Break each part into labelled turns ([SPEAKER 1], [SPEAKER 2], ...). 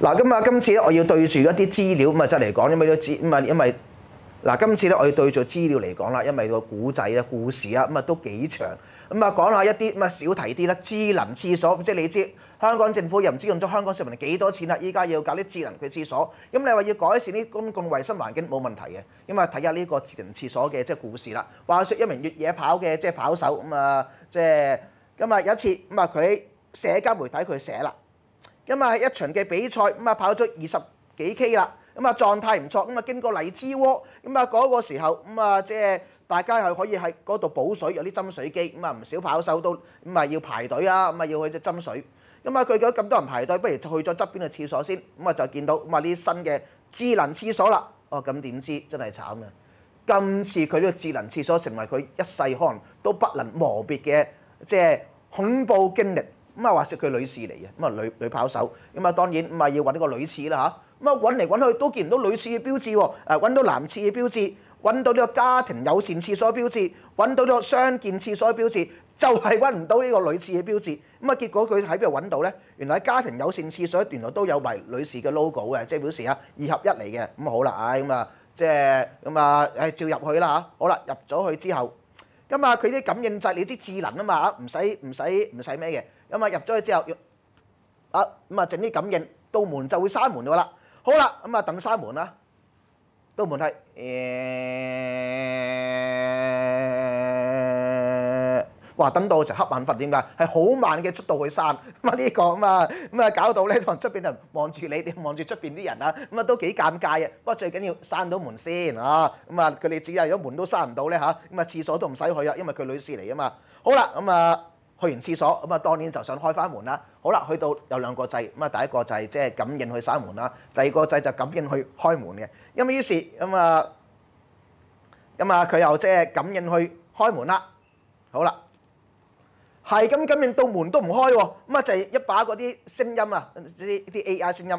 [SPEAKER 1] 嗱，咁啊，今次咧我要對住一啲資料咁啊，即係嚟講因為都知，咁啊，因為嗱，今次咧我要對住資料嚟講啦，因為個古仔啊、故事啊，咁啊都幾長，咁啊講下一啲咁啊少提啲啦，智能廁所，即係你知香港政府又唔知用咗香港市民幾多錢啦，依家要搞啲智能嘅廁所，咁你話要改善啲公共衞生環境冇問題嘅，咁啊睇下呢個智能廁所嘅即係故事啦。話説一名越野跑嘅即係跑手，咁啊即係咁啊有一次，咁啊佢社交媒體佢寫啦。咁啊，一場嘅比賽咁啊，跑咗二十幾 K 啦，咁啊狀態唔錯，咁啊經過荔枝窩，咁啊嗰個時候，咁啊即係大家又可以喺嗰度補水，有啲斟水機，咁啊唔少跑手都咁啊要排隊啊，咁啊要去斟水，咁啊佢見咗咁多人排隊，不如就去咗側邊嘅廁所先，咁啊就見到咁啊啲新嘅智能廁所啦。哦，咁點知真係慘啊！今次佢呢個智能廁所成為佢一世可能都不能磨滅嘅即係恐怖經歷。咁啊話識佢女士嚟嘅，咁啊女女跑手，咁啊當然咁啊要揾呢個女廁啦嚇，咁啊揾嚟揾去都見唔到女廁嘅標誌喎，誒揾到男廁嘅標誌，揾到呢個家庭有線廁所標誌，揾到呢個相見廁所標誌，就係揾唔到呢個女廁嘅標誌，咁啊結果佢喺邊度揾到咧？原來喺家庭有線廁所原來都有埋女士嘅 logo 嘅，即係表示啊二合一嚟嘅，咁好啦，唉咁啊即係咁啊誒照入去啦，好啦，入咗去之後，咁啊佢啲感應掣你啲智能啊嘛，唔使唔使唔使咩嘅。咁啊入咗去之後，啊咁啊整啲感應，到門就會閂門噶啦。好啦，咁啊等閂門啦。到門係，哇等到就黑板瞓，點解？係好慢嘅速度去閂。咁啊呢個啊嘛，咁啊搞到咧，出邊人望住你，望住出邊啲人啊，咁啊都幾尷尬啊。不過最緊要閂到門先啊。咁啊佢哋只果門都閂唔到咧嚇，咁啊廁所都唔使去啊，因為佢女士嚟啊嘛。好啦，咁啊。去完廁所咁啊，當年就想開翻門啦。好啦，去到有兩個掣，咁啊，第一個就係即係感應去閂門啦，第二個掣就感應去開門嘅。咁於是咁啊，咁啊，佢又即係感應去開門啦。好啦，係咁感應到門都唔開喎，咁啊就係一把嗰啲聲音啊，啲啲 AI 聲音。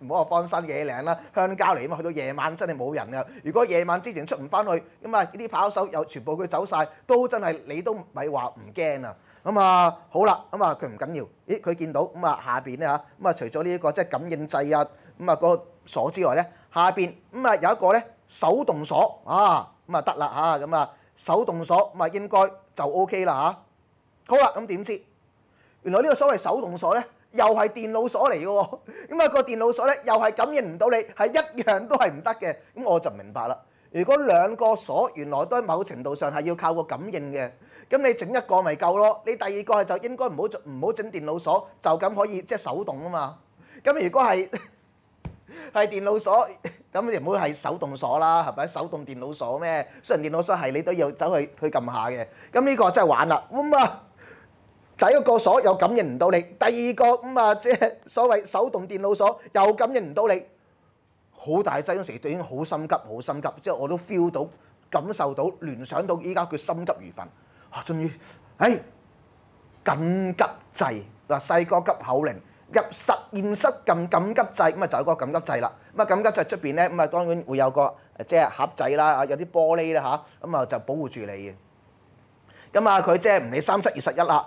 [SPEAKER 1] 唔好話荒山野嶺啦，鄉郊嚟啊嘛，去到夜晚真係冇人噶。如果夜晚之前出唔翻去，咁啊啲跑手又全部佢走曬，都真係你都咪話唔驚啊。咁啊好啦，咁啊佢唔緊要。咦，佢見到咁啊下邊咧嚇，咁啊除咗呢一個即係感應掣啊，咁啊個鎖之外咧，下邊咁啊有一個咧手動鎖啊，咁啊得啦嚇，咁啊手動鎖咁啊應該就 OK 啦嚇。好啦，咁點知原來呢個所謂手動鎖咧？又係電腦鎖嚟嘅喎，咁啊個電腦鎖咧又係感應唔到你，係一樣都係唔得嘅。咁我就明白啦。如果兩個鎖原來都某程度上係要靠個感應嘅，咁你整一個咪夠咯。你第二個係就應該唔好唔好整電腦鎖，就咁可以即係手動啊嘛。咁如果係 係電腦鎖，咁你唔好係手動鎖啦，係咪？手動電腦鎖咩？雖然電腦鎖係你都要走去推撳下嘅，咁呢個真係玩啦，啊～第一個鎖又感應唔到你，第二個咁啊，即係所謂手動電腦鎖又感應唔到你，好大劑嗰時，已經好心急，好心急。之後我都 feel 到、感受到、聯想到依家佢心急如焚，終於，誒緊急制，嗱，細個急口令，入實驗室撳緊急制，咁啊就係個緊急制啦。咁啊緊急制出邊咧咁啊，當然會有個即係盒仔啦，有啲玻璃啦嚇，咁啊就保護住你嘅。咁啊佢即係唔理三七二十一啦。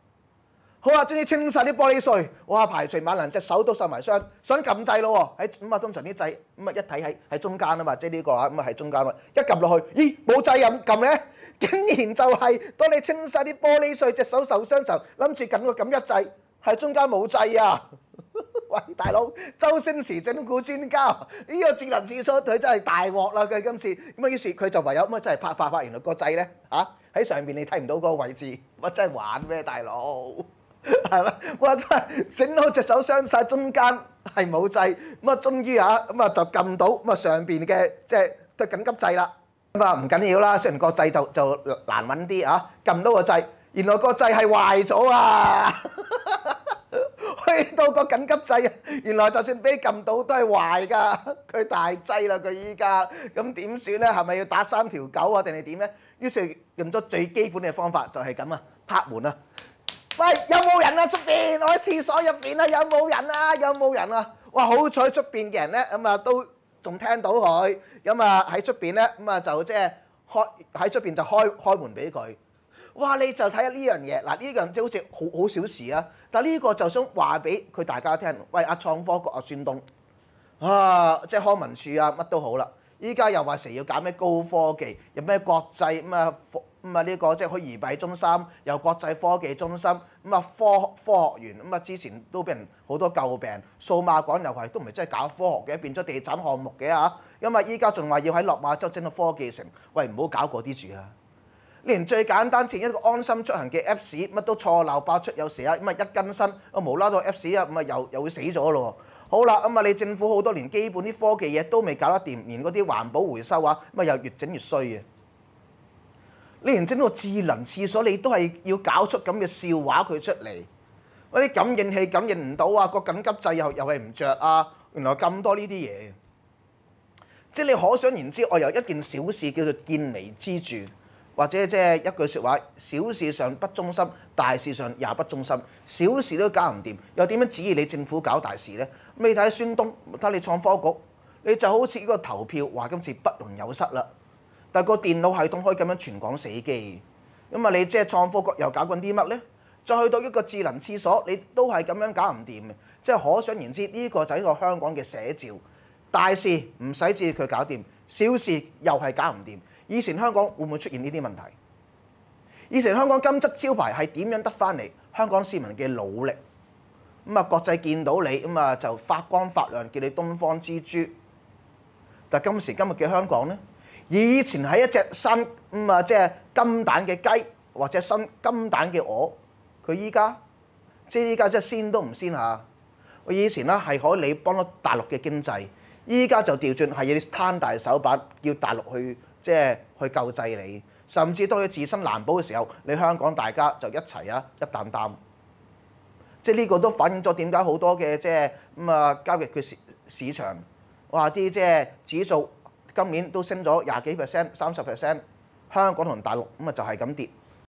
[SPEAKER 1] 好啊！將啲清晒啲玻璃碎，哇！排除萬難隻手都受埋傷，想撳掣咯喎，喺咁啊通常啲掣，咁啊一睇喺喺中間啊嘛，即係呢個啊，咁啊喺中間啦，一撳落去，咦？冇掣任撳咧，竟然就係當你清晒啲玻璃碎隻手受傷時候，諗住撳個撳一掣，係中間冇掣啊！喂，大佬，周星馳整蠱專家，呢個智能廁所佢真係大鑊啦！佢今次咁啊於是佢就唯有咁啊真係拍拍拍，原來個掣咧嚇喺上邊你睇唔到嗰個位置，乜真玩咩大佬？係啦，哇！真係整到隻手傷曬，中間係冇掣，咁啊終於啊，咁啊就撳到，咁啊上邊嘅即係都緊急掣啦。咁啊唔緊要啦，雖然個掣就就難揾啲啊，撳到個掣，原來個掣係壞咗啊！去到個緊急掣啊，原來就算俾你撳到都係壞㗎，佢大掣啦佢依家，咁點算咧？係咪要打三條狗啊？定係點咧？於是用咗最基本嘅方法，就係咁啊，拍門啊！喂，有冇人啊？出面，我喺廁所入面啊！有冇人啊？有冇人啊？哇！好彩出面嘅人咧，咁啊都仲聽到佢，咁啊喺出面咧，咁啊就即係開喺出面就開開門俾佢。哇！你就睇下呢樣嘢，嗱呢樣即好似好好小事啊，但呢個就想話俾佢大家聽。喂，阿創科局阿孫東啊，即係康文署啊，乜都好啦。依家又話成要搞咩高科技，有咩國際咁啊？咁啊呢個即係佢以移中心，有國際科技中心，咁啊科科學園，咁啊之前都俾人好多舊病，數碼港又係都唔係真係搞科學嘅，變咗地產項目嘅嚇。咁啊依家仲話要喺落馬洲整個科技城，喂唔好搞嗰啲住啦。連最簡單前一個安心出行嘅 Apps 乜都錯漏百出，有時啊咁啊一更新，啊無啦到 Apps 啊咁啊又又會死咗咯。好啦，咁啊你政府好多年基本啲科技嘢都未搞得掂，連嗰啲環保回收啊，咁啊又越整越衰嘅。你連整個智能廁所，你都係要搞出咁嘅笑話佢出嚟，嗰啲感應器感應唔到啊，個緊急掣又又係唔著啊，原來咁多呢啲嘢，即你可想而知，我由一件小事叫做見微知著，或者即係一句説話，小事上不忠心，大事上也不忠心，小事都搞唔掂，又點樣指意你政府搞大事呢？未睇孫東，睇你創科局，你就好似呢個投票，話今次不容有失啦。但個電腦系統可以咁樣全港死機，咁啊你即係創科局又搞緊啲乜咧？再去到一個智能廁所，你都係咁樣搞唔掂嘅，即係可想而知呢個就係一個香港嘅寫照。大事唔使至佢搞掂，小事又係搞唔掂。以前香港會唔會出現呢啲問題？以前香港金質招牌係點樣得翻嚟？香港市民嘅努力，咁啊國際見到你，咁啊就發光發亮，叫你東方之珠。但今時今日嘅香港咧？以前係一隻生咁啊，即係金蛋嘅雞或者生金蛋嘅鵝，佢依家即係依家即係先都唔先嚇。我以前咧係可你幫到大陸嘅經濟，依家就掉轉係要攤大手把，叫大陸去即係去救濟你，甚至當你自身難保嘅時候，你香港大家就一齊啊一擔擔。即係呢個都反映咗點解好多嘅即係咁啊交易嘅市市場，哇！啲即係指數。今年都升咗廿幾 percent、三十 percent，香港同大陸咁啊就係咁跌。